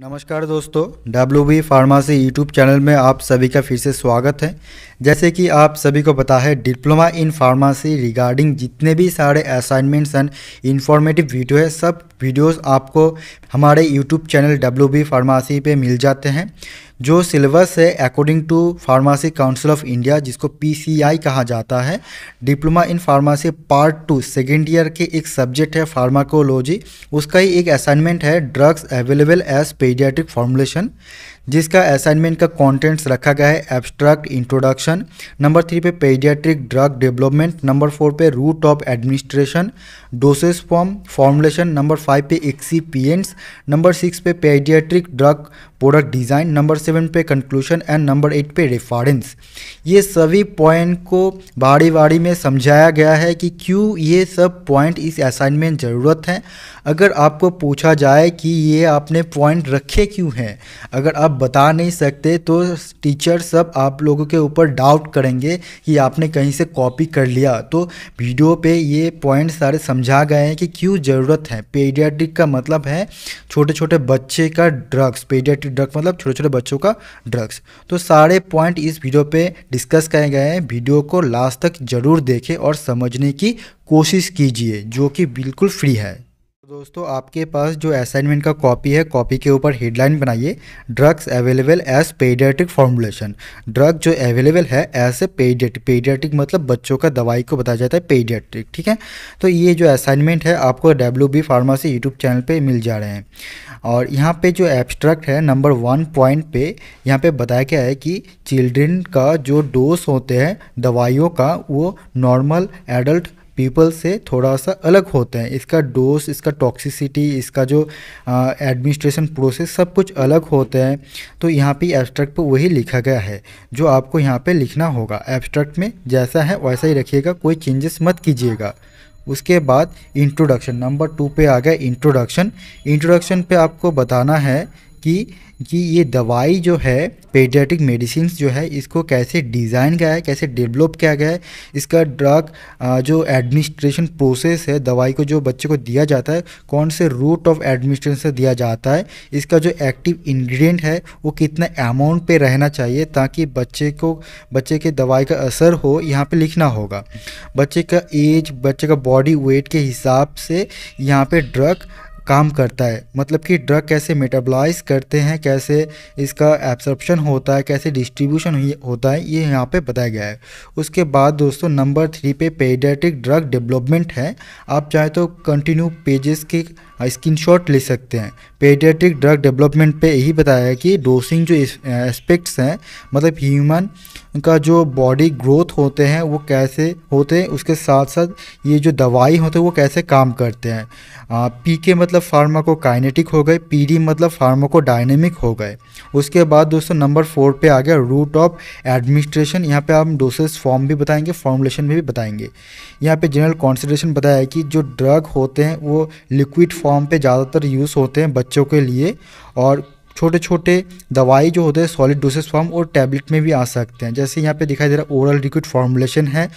नमस्कार दोस्तों W B pharmacy YouTube channel में आप सभी का फिर से स्वागत है जैसे कि आप सभी को पता है डिप्लोमा इन फार्मासी रिगार्डिंग जितने भी सारे असाइनमेंट्स एंड इन्फॉर्मेटिव वीडियो है सब वीडियोस आपको हमारे YouTube channel W B pharmacy पे मिल जाते हैं जो सिलेबस है according to pharmacy council of India जिसको पी कहा जाता है diploma in pharmacy part two second year के एक सब्जेक्ट है फार्माकोलॉजी उसका ही एक असाइनमेंट है drugs available as paediatric formulation जिसका असाइनमेंट का कंटेंट्स रखा गया है एब्स्ट्रैक्ट इंट्रोडक्शन नंबर थ्री पे paediatric drug development number four पे route of administration doses form formulation number five पे एक्सीपियंट्स नंबर सिक्स पे paediatric drug product design number seven पे कंक्लूशन एंड नंबर एट पे reference ये सभी point को बारी बारी में समझाया गया है कि क्यों ये सब पॉइंट इस असाइनमेंट ज़रूरत हैं अगर आपको पूछा जाए कि ये आपने पॉइंट रखे क्यों हैं अगर आप बता नहीं सकते तो टीचर सब आप लोगों के ऊपर डाउट करेंगे कि आपने कहीं से कॉपी कर लिया तो वीडियो पे ये पॉइंट सारे समझा गए हैं कि क्यों ज़रूरत है पेडियाट्रिक का मतलब है छोटे छोटे बच्चे का ड्रग्स पेडियाट्रिक ड्रग मतलब छोटे छोटे बच्चों का ड्रग्स तो सारे पॉइंट इस वीडियो पे डिस्कस किए गए हैं वीडियो को लास्ट तक ज़रूर देखें और समझने की कोशिश कीजिए जो कि बिल्कुल फ्री है दोस्तों आपके पास जो असाइनमेंट का कॉपी है कॉपी के ऊपर हेडलाइन बनाइए drugs available as paediatric formulation drug जो अवेलेबल है एज ए पेडियाट्रिक पेडियाट्रिक मतलब बच्चों का दवाई को बताया जाता है पेडियाट्रिक ठीक है तो ये जो असाइनमेंट है आपको W B pharmacy YouTube channel पर मिल जा रहे हैं और यहाँ पे जो एब्स्ट्रैक्ट है नंबर वन पॉइंट पे यहाँ पे बताया गया है कि चिल्ड्रेन का जो डोज होते हैं दवाइयों का वो नॉर्मल एडल्ट पीपल से थोड़ा सा अलग होते हैं इसका डोज इसका टॉक्सिसिटी इसका जो एडमिनिस्ट्रेशन प्रोसेस सब कुछ अलग होते हैं तो यहाँ पे एब्स्ट्रैक्ट पर वही लिखा गया है जो आपको यहाँ पे लिखना होगा एब्स्ट्रैक्ट में जैसा है वैसा ही रखिएगा कोई चेंजेस मत कीजिएगा उसके बाद इंट्रोडक्शन नंबर टू पे आ गया इंट्रोडक्शन इंट्रोडक्शन पे आपको बताना है कि कि ये दवाई जो है पेडियाटिक मेडिसिन जो है इसको कैसे डिज़ाइन गया है कैसे डेवलप किया गया है इसका ड्रग जो एडमिनिस्ट्रेशन प्रोसेस है दवाई को जो बच्चे को दिया जाता है कौन से रूट ऑफ एडमिनिस्ट्रेशन से दिया जाता है इसका जो एक्टिव इंग्रेडिएंट है वो कितना अमाउंट पे रहना चाहिए ताकि बच्चे को बच्चे के दवाई का असर हो यहाँ पर लिखना होगा बच्चे का एज बच्चे का बॉडी वेट के हिसाब से यहाँ पर ड्रग काम करता है मतलब कि ड्रग कैसे मेटाबलाइज करते हैं कैसे इसका एब्सॉर्प्शन होता है कैसे डिस्ट्रीब्यूशन होता है ये यहाँ पे बताया गया है उसके बाद दोस्तों नंबर थ्री पे पेडेटिक ड्रग डेवलपमेंट है आप चाहे तो कंटिन्यू पेजेस के स्क्रीनशॉट ले सकते हैं पेडियाट्रिक ड्रग डेवलपमेंट पे यही बताया है कि डोसिंग जो एस्पेक्ट्स हैं मतलब ह्यूमन का जो बॉडी ग्रोथ होते हैं वो कैसे होते हैं उसके साथ साथ ये जो दवाई होते हैं वो कैसे काम करते हैं पी के मतलब फार्मा को काइनेटिक हो गए पी डी मतलब फार्मा को डायनेमिक हो गए उसके बाद दोस्तों नंबर फोर पे आ गया रूट ऑफ एडमिनिस्ट्रेशन यहाँ पे हम डोसेस फॉर्म भी बताएंगे फॉर्मुलेशन भी बताएंगे यहाँ पे जनरल कॉन्सिडरेशन बताया है कि जो ड्रग होते हैं वो लिक्विड फॉर्म प्लेटफॉर्म पे ज़्यादातर यूज़ होते हैं बच्चों के लिए और छोटे छोटे दवाई जो होते हैं सॉलिड डोसेज फॉर्म और टैबलेट में भी आ सकते हैं जैसे यहाँ पे दिखाई दे रहा है ओरल लिक्विड फॉर्मुलेशन है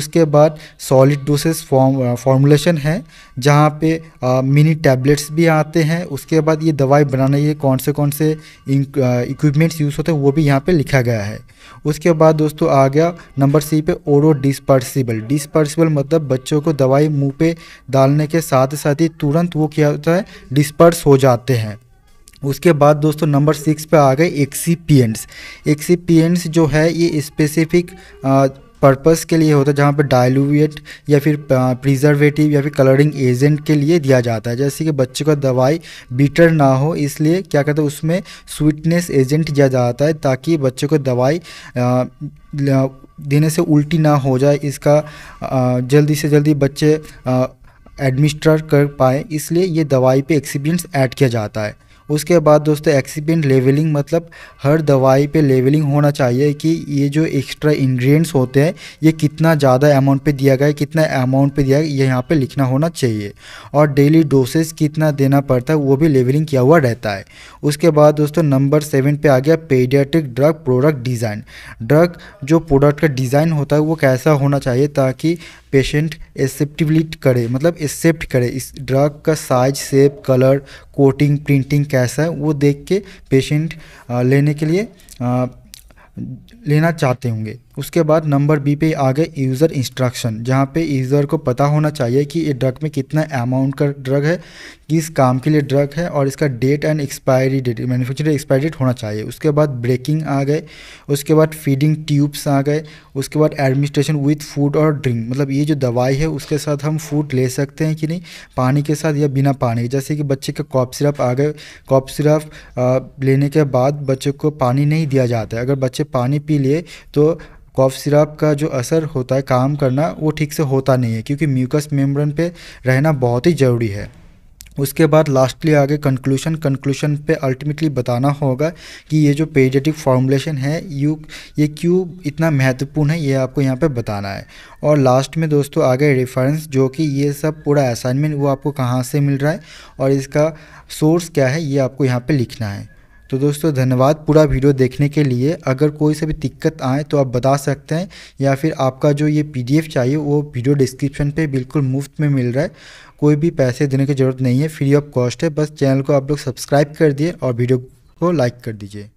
उसके बाद सॉलिड डोसेज फॉर्म फॉर्मुलेशन है जहाँ पे आ, मिनी टैबलेट्स भी आते हैं उसके बाद ये दवाई बनाने के कौन से कौन से इक्विपमेंट्स यूज़ होते हैं वो भी यहाँ पर लिखा गया है उसके बाद दोस्तों आ गया नंबर सी पे ओरो डिस्पर्सिबल डिस्पर्सिबल मतलब बच्चों को दवाई मुँह पे डालने के साथ साथ ही तुरंत वो क्या होता है डिस्पर्स हो जाते हैं उसके बाद दोस्तों नंबर सिक्स पे आ गए एक्सीपियंट्स एक्सीपियंट्स जो है ये स्पेसिफिक पर्पस के लिए होता है जहाँ पर डाइल्यूएट या फिर प्रिजर्वेटिव या फिर कलरिंग एजेंट के लिए दिया जाता है जैसे कि बच्चे का दवाई बीटर ना हो इसलिए क्या कहते हैं उसमें स्वीटनेस एजेंट दिया जाता है ताकि बच्चे को दवाई देने से उल्टी ना हो जाए इसका जल्दी से जल्दी बच्चे एडमिनिस्टर कर पाए इसलिए ये दवाई पे एक्सीपियंट्स ऐड किया जाता है उसके बाद दोस्तों एक्सीपेंट लेवलिंग मतलब हर दवाई पे लेवलिंग होना चाहिए कि ये जो एक्स्ट्रा इंग्रेडिएंट्स होते हैं ये कितना ज़्यादा अमाउंट पे दिया गया है कितना अमाउंट पे दिया गया ये यहाँ पे लिखना होना चाहिए और डेली डोसेज कितना देना पड़ता है वो भी लेवलिंग किया हुआ रहता है उसके बाद दोस्तों नंबर सेवन पर आ गया paediatric drug product design drug जो प्रोडक्ट का डिज़ाइन होता है वो कैसा होना चाहिए ताकि पेशेंट एक्सेप्टिबिलिट करे मतलब एक्सेप्ट करे इस ड्रग का size shape colour coating printing कैसा है वो देख के पेशेंट लेने के लिए लेना चाहते होंगे उसके बाद नंबर बी पे आ गए यूज़र इंस्ट्रक्शन जहाँ पे यूज़र को पता होना चाहिए कि ये ड्रग में कितना अमाउंट का ड्रग है किस काम के लिए ड्रग है और इसका date and expiry date manufacture expiry date होना चाहिए उसके बाद ब्रेकिंग आ गए उसके बाद फीडिंग ट्यूब्स आ गए उसके बाद एडमिनिस्ट्रेशन विथ फूड और ड्रिंक मतलब ये जो दवाई है उसके साथ हम फूड ले सकते हैं कि नहीं पानी के साथ या बिना पानी जैसे कि बच्चे का कॉप सिरप आ गए कॉप सिरप लेने के बाद बच्चे को पानी नहीं दिया जाता है अगर बच्चे पानी पी लिए तो कॉफ़ सिरप का जो असर होता है काम करना वो ठीक से होता नहीं है क्योंकि म्यूकस मेम्ब्रेन पे रहना बहुत ही ज़रूरी है उसके बाद लास्टली आगे कंक्लूशन कंक्लूशन पे अल्टीमेटली बताना होगा कि ये जो पेजेटिक फार्मूलेशन है यू ये क्यों इतना महत्वपूर्ण है ये आपको यहाँ पे बताना है और लास्ट में दोस्तों आगे रेफरेंस जो कि ये सब पूरा असाइनमेंट वो आपको कहाँ से मिल रहा है और इसका सोर्स क्या है ये आपको यहाँ पर लिखना है तो दोस्तों धन्यवाद पूरा वीडियो देखने के लिए अगर कोई सभी भी दिक्कत आए तो आप बता सकते हैं या फिर आपका जो ये पीडीएफ चाहिए वो वीडियो डिस्क्रिप्शन पे बिल्कुल मुफ्त में मिल रहा है कोई भी पैसे देने की ज़रूरत नहीं है फ्री ऑफ कॉस्ट है बस चैनल को आप लोग सब्सक्राइब कर दिए और वीडियो को लाइक कर दीजिए